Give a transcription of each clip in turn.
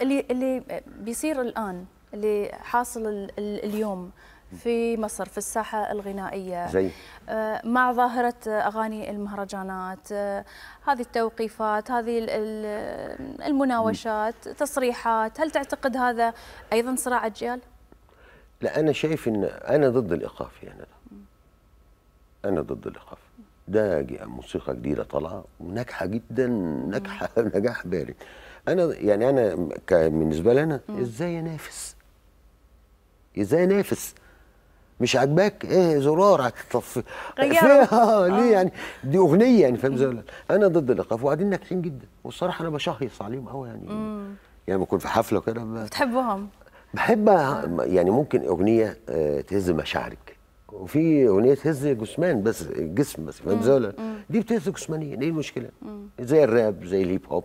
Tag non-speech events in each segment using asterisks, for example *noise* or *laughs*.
اللي اللي بيصير الان اللي حاصل اليوم في مصر في الساحة الغنائية زي آه، مع ظاهرة أغاني المهرجانات آه، هذه التوقيفات هذه المناوشات تصريحات هل تعتقد هذا أيضا صراع أجيال؟ لا أنا شايف أن أنا ضد الإيقاف يعني أنا ضد الإيقاف ده موسيقى جديدة طالعة وناجحة جدا ناجحة *laughs* نجاح بارد انا يعني انا بالنسبه لي انا ازاي انافس ازاي انافس مش عاجباك ايه زرار هتطفي فيها *laughs* آه، ليه آه. يعني دي اغنيه يعني فاهم ازاي انا ضد الايقاف وبعدين ناجحين جدا والصراحه انا بشهيص عليهم قوي يعني مم. يعني بكون في حفله كده بتحبهم بحب يعني ممكن اغنيه آه، تهز مشاعرك وفي اغنيه تهز جسمان بس الجسم بس فاهم ازاي دي بتهز جسمانيا ايه المشكله مم. زي الراب زي الهيب هوب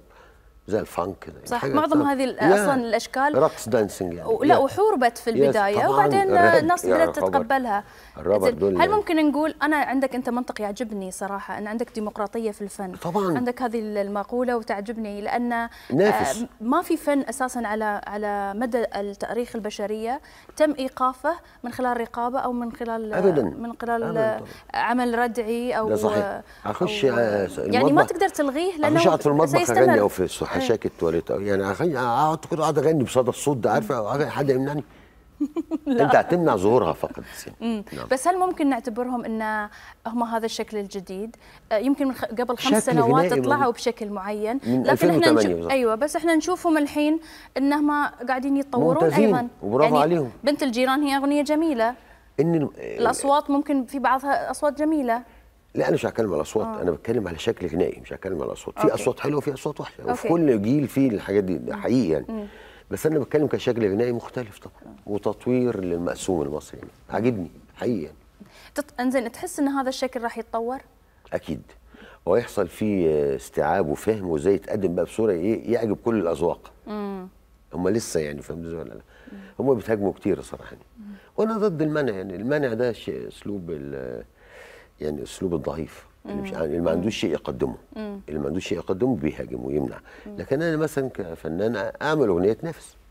زي الفانك كده يعني صح معظم هذه اصلا الاشكال رقص دانسينج يعني لا وحوربت في البدايه وبعدين الناس بدات تتقبلها الرابر هل يعني. ممكن نقول انا عندك انت منطق يعجبني صراحه ان عندك ديمقراطيه في الفن طبعا عندك هذه المقوله وتعجبني لان آه، نافس. ما في فن اساسا على على مدى التاريخ البشريه تم ايقافه من خلال رقابه او من خلال أبداً. من خلال أبداً. عمل ردعي او لا صحيح اخش آه، يعني ما تقدر تلغيه لانه اخش في المطبخ اغني او في الصحراء حشاك التواليت يعني اقعد كده اقعد اغني بصدى الصوت ده عارفه حد يمنعني *laughs* انت هتمنع ظهورها فقط يعني. نعم. بس هل ممكن نعتبرهم ان هم هذا الشكل الجديد آه، يمكن من قبل خمس سنوات طلعوا بشكل معين لكن احنا نشوف ايوه بس احنا نشوفهم الحين انهم قاعدين يتطورون ايضا وبرافو يعني عليهم بنت الجيران هي اغنيه جميله ان الاصوات ممكن في بعضها اصوات جميله لا انا مش هتكلم على اصوات آه. انا بتكلم على شكل غنائي مش هتكلم على اصوات في اصوات حلوه وفي اصوات وحشه وفي كل جيل فيه الحاجات دي ده حقيقي يعني مم. بس انا بتكلم كشكل غنائي مختلف طبعا وتطوير للمقسوم المصري يعني عاجبني حقيقي يعني تط... انزين تحس ان هذا الشكل راح يتطور؟ اكيد ويحصل فيه استيعاب وفهم وازاي يتقدم بقى بصوره ايه يعجب كل الاذواق هم لسه يعني فاهم ولا لا هم بيتهاجموا كتير صراحه يعني وانا ضد المنع يعني المنع ده اسلوب يعني اسلوب الضعيف اللي, مش يعني اللي ما عندوش شيء يقدمه اللي ما عندوش شيء يقدمه بيهاجم ويمنع لكن انا مثلا كفنان اعمل اغنيه تنافس